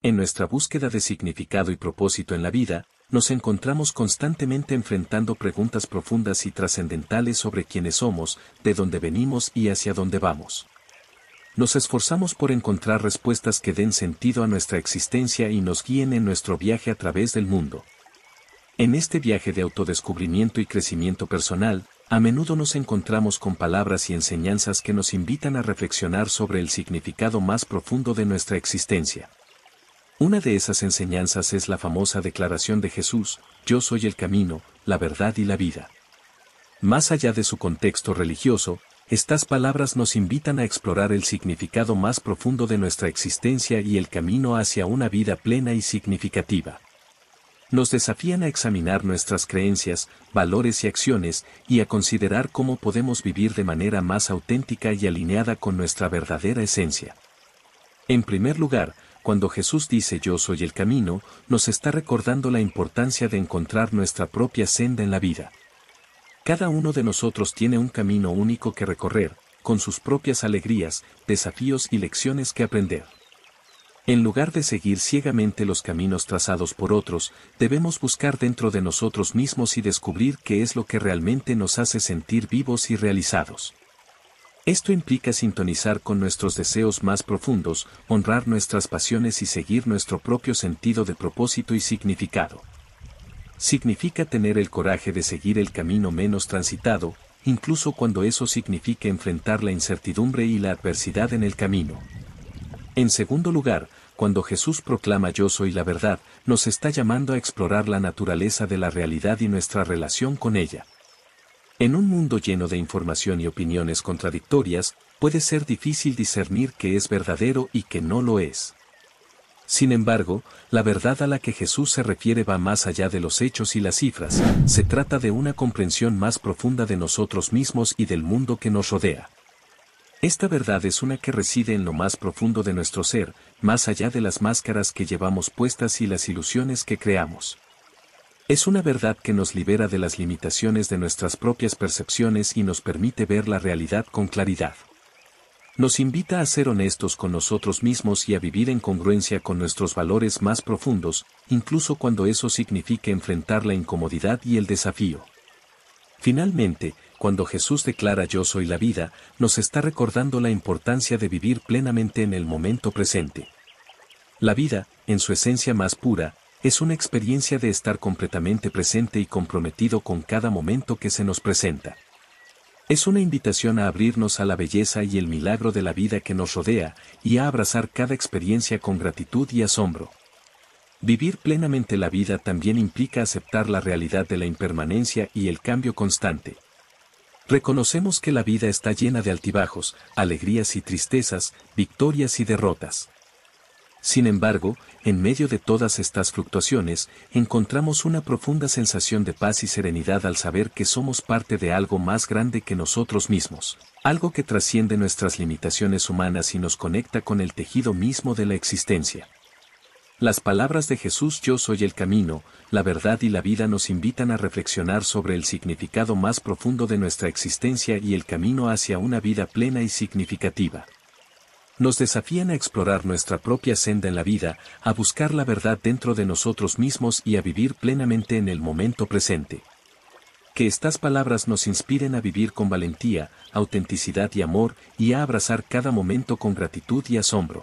En nuestra búsqueda de significado y propósito en la vida, nos encontramos constantemente enfrentando preguntas profundas y trascendentales sobre quiénes somos, de dónde venimos y hacia dónde vamos. Nos esforzamos por encontrar respuestas que den sentido a nuestra existencia y nos guíen en nuestro viaje a través del mundo. En este viaje de autodescubrimiento y crecimiento personal, a menudo nos encontramos con palabras y enseñanzas que nos invitan a reflexionar sobre el significado más profundo de nuestra existencia. Una de esas enseñanzas es la famosa declaración de Jesús, Yo soy el camino, la verdad y la vida. Más allá de su contexto religioso, estas palabras nos invitan a explorar el significado más profundo de nuestra existencia y el camino hacia una vida plena y significativa. Nos desafían a examinar nuestras creencias, valores y acciones y a considerar cómo podemos vivir de manera más auténtica y alineada con nuestra verdadera esencia. En primer lugar, cuando Jesús dice yo soy el camino, nos está recordando la importancia de encontrar nuestra propia senda en la vida. Cada uno de nosotros tiene un camino único que recorrer, con sus propias alegrías, desafíos y lecciones que aprender. En lugar de seguir ciegamente los caminos trazados por otros, debemos buscar dentro de nosotros mismos y descubrir qué es lo que realmente nos hace sentir vivos y realizados. Esto implica sintonizar con nuestros deseos más profundos, honrar nuestras pasiones y seguir nuestro propio sentido de propósito y significado. Significa tener el coraje de seguir el camino menos transitado, incluso cuando eso significa enfrentar la incertidumbre y la adversidad en el camino. En segundo lugar, cuando Jesús proclama yo soy la verdad, nos está llamando a explorar la naturaleza de la realidad y nuestra relación con ella. En un mundo lleno de información y opiniones contradictorias, puede ser difícil discernir qué es verdadero y qué no lo es. Sin embargo, la verdad a la que Jesús se refiere va más allá de los hechos y las cifras, se trata de una comprensión más profunda de nosotros mismos y del mundo que nos rodea. Esta verdad es una que reside en lo más profundo de nuestro ser, más allá de las máscaras que llevamos puestas y las ilusiones que creamos. Es una verdad que nos libera de las limitaciones de nuestras propias percepciones y nos permite ver la realidad con claridad. Nos invita a ser honestos con nosotros mismos y a vivir en congruencia con nuestros valores más profundos, incluso cuando eso signifique enfrentar la incomodidad y el desafío. Finalmente, cuando Jesús declara yo soy la vida, nos está recordando la importancia de vivir plenamente en el momento presente. La vida, en su esencia más pura, es una experiencia de estar completamente presente y comprometido con cada momento que se nos presenta. Es una invitación a abrirnos a la belleza y el milagro de la vida que nos rodea y a abrazar cada experiencia con gratitud y asombro. Vivir plenamente la vida también implica aceptar la realidad de la impermanencia y el cambio constante. Reconocemos que la vida está llena de altibajos, alegrías y tristezas, victorias y derrotas. Sin embargo, en medio de todas estas fluctuaciones, encontramos una profunda sensación de paz y serenidad al saber que somos parte de algo más grande que nosotros mismos, algo que trasciende nuestras limitaciones humanas y nos conecta con el tejido mismo de la existencia. Las palabras de Jesús Yo soy el camino, la verdad y la vida nos invitan a reflexionar sobre el significado más profundo de nuestra existencia y el camino hacia una vida plena y significativa nos desafían a explorar nuestra propia senda en la vida, a buscar la verdad dentro de nosotros mismos y a vivir plenamente en el momento presente. Que estas palabras nos inspiren a vivir con valentía, autenticidad y amor, y a abrazar cada momento con gratitud y asombro.